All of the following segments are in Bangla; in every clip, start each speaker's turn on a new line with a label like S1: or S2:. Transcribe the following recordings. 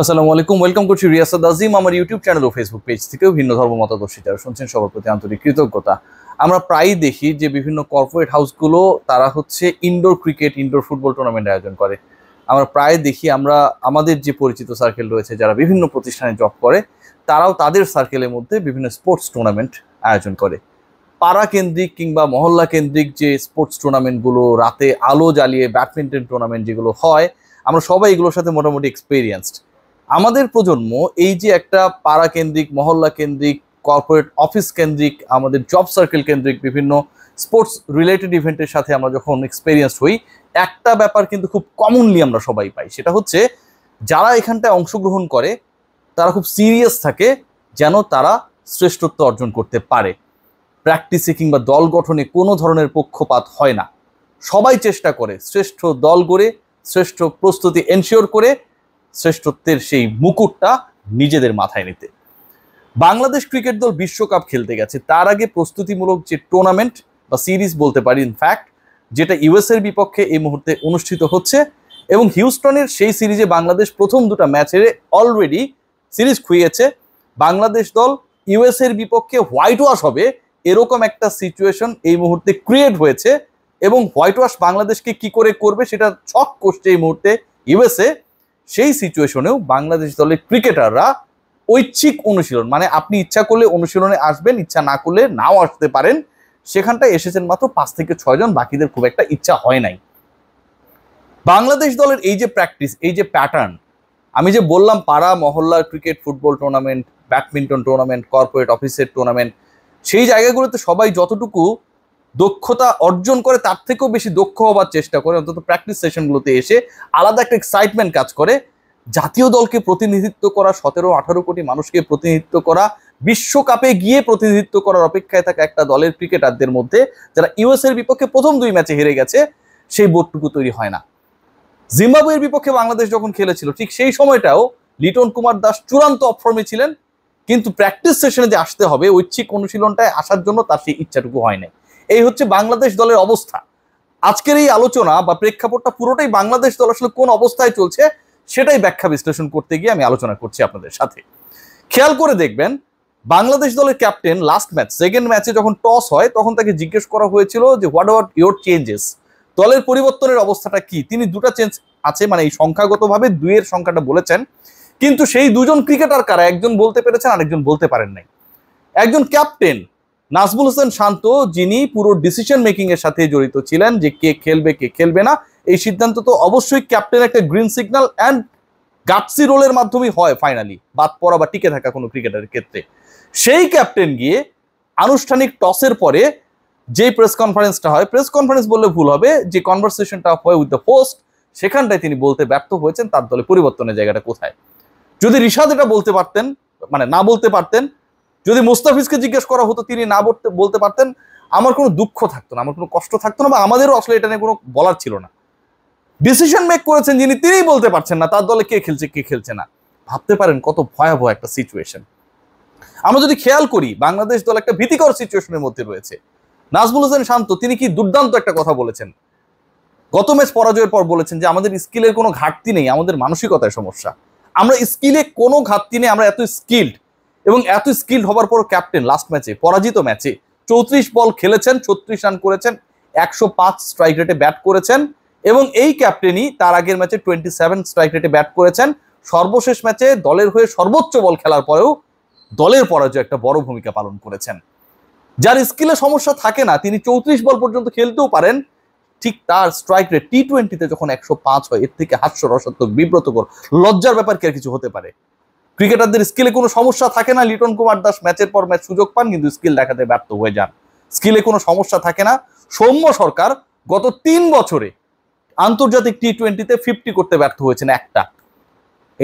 S1: আসসালামু আলাইকুম ওয়েলকাম করছি রিয়াসাদ আজিম আমার ইউটিউব চ্যানেল ও ফেসবুক পেজ থেকেও ভিন্ন ধর্ম মতাদর্শী যারা শুনছেন সবার প্রতি আন্তরিক কৃতজ্ঞতা আমরা প্রায়ই দেখি যে বিভিন্ন কর্পোরেট হাউসগুলো তারা হচ্ছে indoor cricket indoor football tournament আয়োজন করে আমরা প্রায় দেখি আমরা আমাদের যে পরিচিত সার্কেল রয়েছে যারা বিভিন্ন প্রতিষ্ঠানে জব করে তারাও তাদের সার্কেলের মধ্যে বিভিন্ন স্পোর্টস টুর্নামেন্ট আয়োজন করে পাড়া কেন্দ্রিক কিংবা মহল্লা কেন্দ্রিক যে স্পোর্টস টুর্নামেন্টগুলো রাতে আলো জ্বালিয়ে ব্যাডমিন্টন টুর্নামেন্ট যেগুলো হয় আমরা সবাই এগুলোর সাথে মোটামুটি এক্সপিরিয়েন্সড আমাদের প্রজন্ম এই যে একটা পাড়া কেন্দ্রিক মহল্লা কেন্দ্রিক কর্পোরেট অফিস কেন্দ্রিক আমাদের জব সার্কেল কেন্দ্রিক বিভিন্ন স্পোর্টস রিলেটেড ইভেন্টের সাথে আমরা যখন এক্সপেরিয়েন্স হই একটা ব্যাপার কিন্তু খুব কমনলি আমরা সবাই পাই সেটা হচ্ছে যারা এখানটায় অংশগ্রহণ করে তারা খুব সিরিয়াস থাকে যেন তারা শ্রেষ্ঠত্ব অর্জন করতে পারে প্র্যাকটিসে কিংবা দল গঠনে কোনো ধরনের পক্ষপাত হয় না সবাই চেষ্টা করে শ্রেষ্ঠ দল গড়ে শ্রেষ্ঠ প্রস্তুতি এনশিওর করে শ্রেষ্ঠত্বের সেই মুকুটটা নিজেদের মাথায় নিতে বাংলাদেশ ক্রিকেট দল বিশ্বকাপ খেলতে গেছে তার আগে প্রস্তুতিমূলক যে টুর্নামেন্ট বা সিরিজ বলতে পারি ইনফ্যাক্ট যেটা ইউএসের বিপক্ষে এই মুহূর্তে অনুষ্ঠিত হচ্ছে এবং হিউস্টনের সেই সিরিজে বাংলাদেশ প্রথম দুটা ম্যাচ হেরে অলরেডি সিরিজ খুইয়েছে বাংলাদেশ দল ইউএসের বিপক্ষে হোয়াইট ওয়াশ হবে এরকম একটা সিচুয়েশন এই মুহূর্তে ক্রিয়েট হয়েছে এবং হোয়াইট ওয়াশ বাংলাদেশকে কি করে করবে সেটা ছক করছে এই মুহূর্তে ইউএসএ সেই সিচুয়েশনেও বাংলাদেশ দলের ক্রিকেটাররা ঐচ্ছিক অনুশীলন মানে আপনি ইচ্ছা করলে অনুশীলনে আসবেন ইচ্ছা না করলে নাও আসতে পারেন সেখানটায় এসেছেন মাত্র পাঁচ থেকে ছয়জন বাকিদের খুব একটা ইচ্ছা হয় নাই বাংলাদেশ দলের এই যে প্র্যাকটিস এই যে প্যাটার্ন আমি যে বললাম পাড়া মহল্লার cricket football tournament badminton tournament corporate অফিসের টুর্নামেন্ট সেই জায়গাগুলোতে সবাই যতটুকু দক্ষতা অর্জন করে তার থেকেও বেশি দক্ষ হবার চেষ্টা করে অন্তত প্র্যাকটিস সেশনগুলোতে এসে আলাদা একটা এক্সাইটমেন্ট কাজ করে জাতীয় দলকে প্রতিনিধিত্ব করা সতেরো আঠারো কোটি মানুষকে প্রতিনিধিত্ব করা বিশ্বকাপে গিয়ে প্রতিনিধিত্ব করার অপেক্ষায় থাকা একটা দলের ক্রিকেটারদের মধ্যে যারা ইউএস এর বিপক্ষে প্রথম দুই ম্যাচে হেরে গেছে সেই বোর্ডটুকু তৈরি হয় না জিম্বাবুয়ের বিপক্ষে বাংলাদেশ যখন খেলেছিল ঠিক সেই সময়টাও লিটন কুমার দাস চূড়ান্ত অফর্মে ছিলেন কিন্তু প্র্যাকটিস সেশনে যে আসতে হবে ঐচ্ছিক অনুশীলনটায় আসার জন্য তার সেই ইচ্ছাটুকু হয় নাই এই হচ্ছে বাংলাদেশ দলের অবস্থা আজকের এই আলোচনা বা প্রেক্ষাপটটা পুরোটাই বাংলাদেশ দল আসলে কোন অবস্থায় চলছে সেটাই ব্যাখ্যা বিশ্লেষণ করতে গিয়ে আমি আলোচনা করছি আপনাদের সাথে খেয়াল করে দেখবেন বাংলাদেশ দলের ক্যাপ্টেন লাস্ট ম্যাচ সেকেন্ড ম্যাচে যখন টস হয় তখন তাকে জিজ্ঞেস করা হয়েছিল যে হোয়াট আওয়ার ইয়োর চেঞ্জেস দলের পরিবর্তনের অবস্থাটা কি তিনি দুটা চেঞ্জ আছে মানে এই সংখ্যাগতভাবে দুইয়ের সংখ্যাটা বলেছেন কিন্তু সেই দুজন ক্রিকেটার কারা একজন বলতে পেরেছেন আরেকজন বলতে পারেন নাই একজন ক্যাপ্টেন নাজমুল হোসেন শান্ত যিনি পুরো ডিসিশন মেকিং এর সাথে জড়িত ছিলেন যে কে খেলবে কে খেলবে না এই সিদ্ধান্ত তো অবশ্যই ক্যাপ্টেন একটা গ্রিন সিগন্যাল অ্যান্ড গাপসি রোলের মাধ্যমে হয় ফাইনালি বাদ পড়া বা টিকে থাকা কোনো ক্রিকেটারের ক্ষেত্রে সেই ক্যাপ্টেন গিয়ে আনুষ্ঠানিক টসের পরে যে প্রেস কনফারেন্সটা হয় প্রেস কনফারেন্স বললে ভুল হবে যে কনভারসেশনটা হয় উইথ দ্য পোস্ট সেখানটায় তিনি বলতে ব্যর্থ হয়েছেন তার দলে পরিবর্তনের জায়গাটা কোথায় যদি ঋষাদ এটা বলতে পারতেন মানে না বলতে পারতেন যদি মুস্তাফিজকে জিজ্ঞেস করা হতো তিনি না বলতে পারতেন আমার কোনো দুঃখ থাকতো না আমার কোনো কষ্ট থাকতো না বা আমাদেরও আসলে এটা নিয়ে কোনো বলার ছিল না ডিসিশন মেক করেছেন যিনি তিনিই বলতে পারছেন না তার দলে কে খেলছে কে খেলছে না ভাবতে পারেন কত ভয়াবহ একটা সিচুয়েশন আমরা যদি খেয়াল করি বাংলাদেশ দল একটা ভীতিকর সিচুয়েশনের মধ্যে রয়েছে নাজমুল হোসেন শান্ত তিনি কি দুর্দান্ত একটা কথা বলেছেন গত ম্যাচ পরাজয়ের পর বলেছেন যে আমাদের স্কিলের কোনো ঘাটতি নেই আমাদের মানসিকতায় সমস্যা আমরা স্কিলে কোনো ঘাটতি নেই আমরা এত স্কিল্ড এবং এত স্কিল্ড হবার পর ক্যাপ্টেন লাস্ট ম্যাচে পরাজিত ম্যাচে চৌত্রিশ বল খেলেছেন ছত্রিশ রান করেছেন একশো পাঁচ স্ট্রাইক রেটে ব্যাট করেছেন এবং এই ক্যাপ্টেনই তার আগের ম্যাচে টোয়েন্টি সেভেন স্ট্রাইক রেটে ব্যাট করেছেন সর্বশেষ ম্যাচে দলের হয়ে সর্বোচ্চ বল খেলার পরেও দলের পরাজয় একটা বড় ভূমিকা পালন করেছেন যার স্কিলে সমস্যা থাকে না তিনি চৌত্রিশ বল পর্যন্ত খেলতেও পারেন ঠিক তার স্ট্রাইক রেট টি টোয়েন্টিতে যখন একশো পাঁচ হয় এর থেকে হাস্য রসাত্মক বিব্রতকর লজ্জার ব্যাপার কি আর কিছু হতে পারে ক্রিকেটারদের স্কিলে কোনো সমস্যা থাকে না লিটন কুমার দাস ম্যাচের পর ম্যাচ সুযোগ পান কিন্তু স্কিল দেখাতে ব্যর্থ হয়ে যান স্কিলে কোনো সমস্যা থাকে না সৌম্য সরকার গত তিন বছরে আন্তর্জাতিক টি টোয়েন্টিতে ফিফটি করতে ব্যর্থ হয়েছেন একটা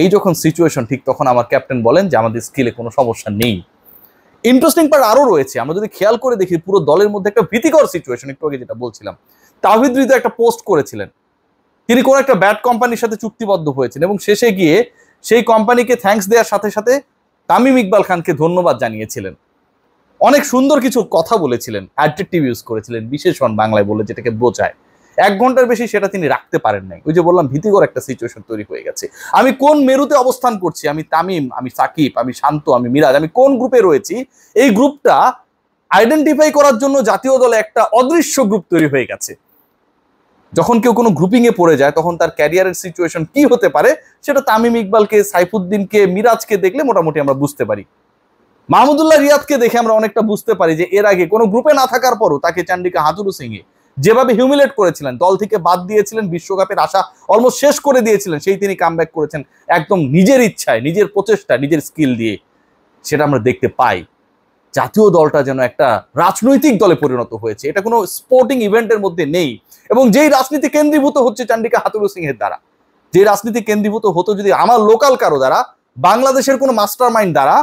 S1: এই যখন সিচুয়েশন ঠিক তখন আমার ক্যাপ্টেন বলেন যে আমাদের স্কিলে কোনো সমস্যা নেই ইন্টারেস্টিং পার্ট আরও রয়েছে আমরা যদি খেয়াল করে দেখি পুরো দলের মধ্যে একটা ভীতিকর সিচুয়েশন একটু আগে যেটা বলছিলাম তাহিদ রিদু একটা পোস্ট করেছিলেন তিনি কোনো একটা ব্যাট কোম্পানির সাথে চুক্তিবদ্ধ হয়েছেন এবং শেষে গিয়ে সেই কোম্পানিকে থ্যাঙ্কস দেওয়ার সাথে সাথে তামিম ইকবাল খানকে ধন্যবাদ জানিয়েছিলেন অনেক সুন্দর কিছু কথা বলেছিলেন অ্যাডজেক্টিভ ইউজ করেছিলেন বিশেষণ বাংলায় বলে যেটাকে বোঝায় এক ঘন্টার বেশি সেটা তিনি রাখতে পারেন নাই ওই যে বললাম ভীতিকর একটা সিচুয়েশন তৈরি হয়ে গেছে আমি কোন মেরুতে অবস্থান করছি আমি তামিম আমি সাকিব আমি শান্ত আমি মিরাজ আমি কোন গ্রুপে রয়েছি এই গ্রুপটা আইডেন্টিফাই করার জন্য জাতীয় দলে একটা অদৃশ্য গ্রুপ তৈরি হয়ে গেছে যখন কেউ কোনো গ্রুপিংয়ে পড়ে যায় তখন তার ক্যারিয়ারের সিচুয়েশন কি হতে পারে সেটা তামিম ইকবালকে সাইফুদ্দিনকে মিরাজকে দেখলে মোটামুটি আমরা বুঝতে পারি মাহমুদুল্লাহ রিয়াদকে দেখে আমরা অনেকটা বুঝতে পারি যে এর আগে কোনো গ্রুপে না থাকার পরও তাকে চান্ডিকা হাতুরু সিংয়ে যেভাবে হিউমিলেট করেছিলেন দল থেকে বাদ দিয়েছিলেন বিশ্বকাপের আশা অলমোস্ট শেষ করে দিয়েছিলেন সেই তিনি কাম করেছেন একদম নিজের ইচ্ছায় নিজের প্রচেষ্টা নিজের স্কিল দিয়ে সেটা আমরা দেখতে পাই জাতীয় দলটা যেন একটা রাজনৈতিক দলে পরিণত হয়েছে এটা কোনো স্পোর্টিং ইভেন্টের মধ্যে নেই এবং যেই রাজনীতি কেন্দ্রীভূত হচ্ছে চান্ডিকা হাতুরু সিংহের দ্বারা যে রাজনীতি কেন্দ্রীভূত হতো যদি আমার লোকাল কারো দ্বারা বাংলাদেশের কোনো মাস্টার মাইন্ড দ্বারা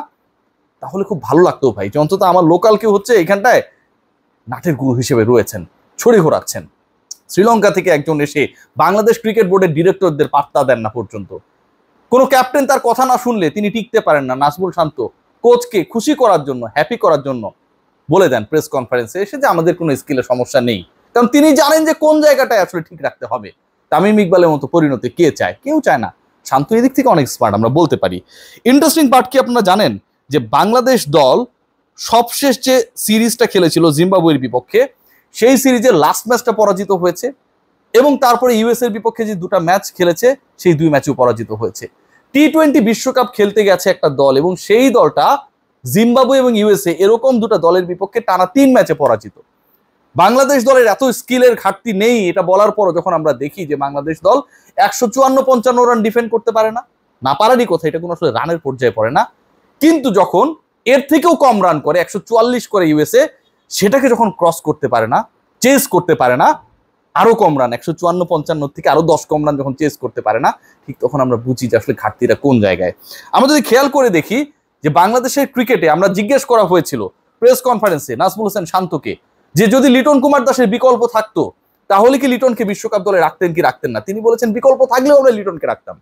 S1: তাহলে খুব ভালো লাগতো ভাই যে অন্তত আমার লোকাল কেউ হচ্ছে এখানটায় নাটের গুরু হিসেবে রয়েছেন ছড়ি ঘোরাচ্ছেন শ্রীলঙ্কা থেকে একজন এসে বাংলাদেশ ক্রিকেট বোর্ডের ডিরেক্টরদের পাত্তা দেন না পর্যন্ত কোনো ক্যাপ্টেন তার কথা না শুনলে তিনি টিকতে পারেন না নাসবুল শান্ত কোচকে খুশি করার জন্য হ্যাপি করার জন্য বলে দেন প্রেস কনফারেন্সে এসে যে আমাদের কোনো স্কিলে সমস্যা নেই কারণ তিনি জানেন যে কোন জায়গাটায় আসলে ঠিক রাখতে হবে তামিম ইকবালের মতো পরিণতি কে চায় কেউ চায় না শান্ত এদিক থেকে অনেক স্মার্ট আমরা বলতে পারি ইন্টারেস্টিং পার্ট কি আপনারা জানেন যে বাংলাদেশ দল সবশেষ যে সিরিজটা খেলেছিল জিম্বাবুয়ের বিপক্ষে সেই সিরিজে লাস্ট ম্যাচটা পরাজিত হয়েছে এবং তারপরে ইউএস এর বিপক্ষে যে দুটা ম্যাচ খেলেছে সেই দুই ম্যাচেও পরাজিত হয়েছে টি টোয়েন্টি বিশ্বকাপ খেলতে গেছে একটা দল এবং সেই দলটা জিম্বাবু এবং ইউএসএ এরকম দুটো দলের বিপক্ষে টানা তিন ম্যাচে পরাজিত বাংলাদেশ দলের এত স্কিলের ঘাটতি নেই এটা বলার পরও যখন আমরা দেখি যে বাংলাদেশ দল একশো চুয়ান্ন পঞ্চান্ন রান ডিফেন্ড করতে পারে না না পারারই কথা এটা কোনো আসলে রানের পর্যায়ে পড়ে না কিন্তু যখন এর থেকেও কম রান করে একশো করে ইউএসএ সেটাকে যখন ক্রস করতে পারে না চেস করতে পারে না আরও কম রান একশো চুয়ান্ন পঞ্চান্ন থেকে আরও দশ কম রান যখন চেস করতে পারে না ঠিক তখন আমরা বুঝি যে আসলে ঘাটতিটা কোন জায়গায় আমরা যদি খেয়াল করে দেখি যে বাংলাদেশের ক্রিকেটে আমরা জিজ্ঞেস করা হয়েছিল প্রেস কনফারেন্সে নাজমুল হোসেন শান্তকে যে যদি লিটন কুমার দাসের বিকল্প থাকতো তাহলে কি লিটনকে বিশ্বকাপ দলে রাখতেন কি রাখতেন না তিনি বলেছেন বিকল্প থাকলেও আমরা লিটনকে রাখতাম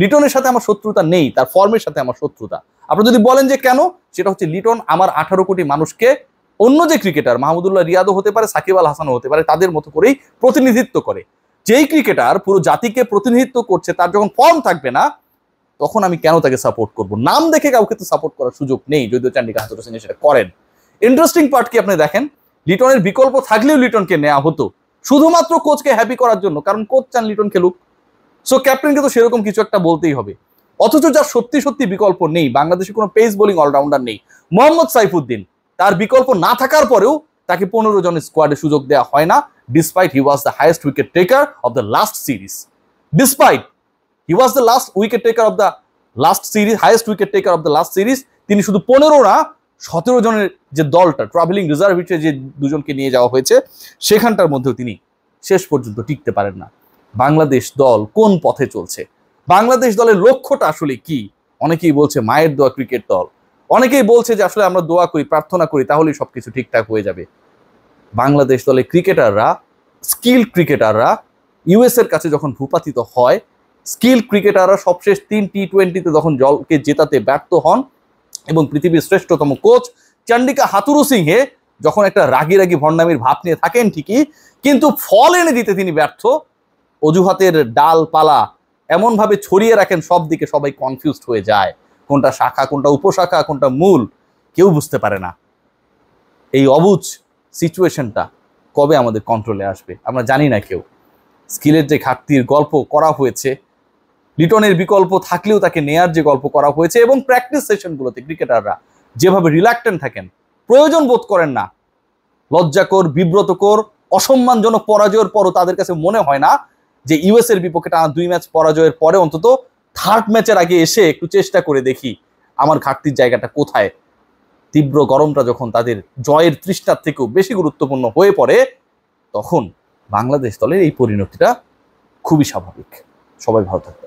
S1: লিটনের সাথে আমার শত্রুতা নেই তার ফর্মের সাথে আমার শত্রুতা আপনি যদি বলেন যে কেন সেটা হচ্ছে লিটন আমার আঠারো কোটি মানুষকে অন্য যে ক্রিকেটার মাহমুদুল্লাহ রিয়াদও হতে পারে সাকিব আল হাসানও হতে পারে তাদের মতো করেই প্রতিনিধিত্ব করে যেই ক্রিকেটার পুরো জাতিকে প্রতিনিধিত্ব করছে তার যখন ফর্ম থাকবে না তখন আমি কেন তাকে সাপোর্ট করব নাম দেখে কাউকে তো সাপোর্ট করার সুযোগ নেই যদিও চান্ডিকা হাসুর হোসেন সেটা করেন ইন্টারেস্টিং পার্ট কি আপনি দেখেন লিটনের বিকল্প থাকলেও লিটনকে নেওয়া হতো শুধুমাত্র কোচকে হ্যাপি করার জন্য কারণ কোচ চান লিটন খেলুক সো ক্যাপ্টেনকে তো সেরকম কিছু একটা বলতেই হবে অথচ যার সত্যি সত্যি বিকল্প নেই বাংলাদেশে কোনো পেস বোলিং অলরাউন্ডার নেই মোহাম্মদ সাইফুদ্দিন তার বিকল্প না থাকার পরেও তাকে পনেরো জন স্কোয়াডে সুযোগ দেওয়া হয় না despite he was the highest wicket taker of the last series despite he was the last wicket taker of the last series highest wicket taker of the last series তিনি শুধু পনেরো না সতেরো জনের যে দলটা ট্রাভেলিং রিজার্ভ হিসেবে যে দুজনকে নিয়ে যাওয়া হয়েছে সেখানটার মধ্যেও তিনি শেষ পর্যন্ত টিকতে পারেন না বাংলাদেশ দল কোন পথে চলছে বাংলাদেশ দলের লক্ষ্যটা আসলে কি অনেকেই বলছে মায়ের দোয়া ক্রিকেট দল অনেকেই বলছে যে আসলে আমরা দোয়া করি প্রার্থনা করি তাহলেই সব কিছু ঠিকঠাক হয়ে যাবে বাংলাদেশ দলে ক্রিকেটাররা স্কিল ক্রিকেটাররা ইউএসের কাছে যখন ভূপাতিত হয় স্কিল ক্রিকেটাররা সবশেষ তিন টি টোয়েন্টিতে যখন জলকে জেতাতে ব্যর্থ হন এবং পৃথিবীর শ্রেষ্ঠতম কোচ চান্ডিকা হাতুরু সিংহে যখন একটা রাগি রাগি ভণ্ডামির ভাব নিয়ে থাকেন ঠিকই কিন্তু ফল এনে দিতে তিনি ব্যর্থ অজুহাতের ডাল পালা এমনভাবে ছড়িয়ে রাখেন সব দিকে সবাই কনফিউজড হয়ে যায় কোনটা শাখা কোনটা উপশাখা কোনটা মূল কেউ বুঝতে পারে না এই অবুজ সিচুয়েশনটা কবে আমাদের কন্ট্রোলে আসবে আমরা জানি না কেউ স্কিলের যে ঘাটতির গল্প করা হয়েছে লিটনের বিকল্প থাকলেও তাকে নেয়ার যে গল্প করা হয়েছে এবং প্র্যাকটিস সেশনগুলোতে ক্রিকেটাররা যেভাবে রিল্যাক্টেন্ট থাকেন প্রয়োজন বোধ করেন না লজ্জাকর বিব্রতকর অসম্মানজনক পরাজয়ের পরও তাদের কাছে মনে হয় না যে ইউএসের বিপক্ষে টানা দুই ম্যাচ পরাজয়ের পরে অন্তত থার্ড ম্যাচের আগে এসে একটু চেষ্টা করে দেখি আমার ঘাটতির জায়গাটা কোথায় তীব্র গরমটা যখন তাদের জয়ের তৃষ্ঠার থেকেও বেশি গুরুত্বপূর্ণ হয়ে পড়ে তখন বাংলাদেশ দলের এই পরিণতিটা খুবই স্বাভাবিক সবাই ভালো থাকবে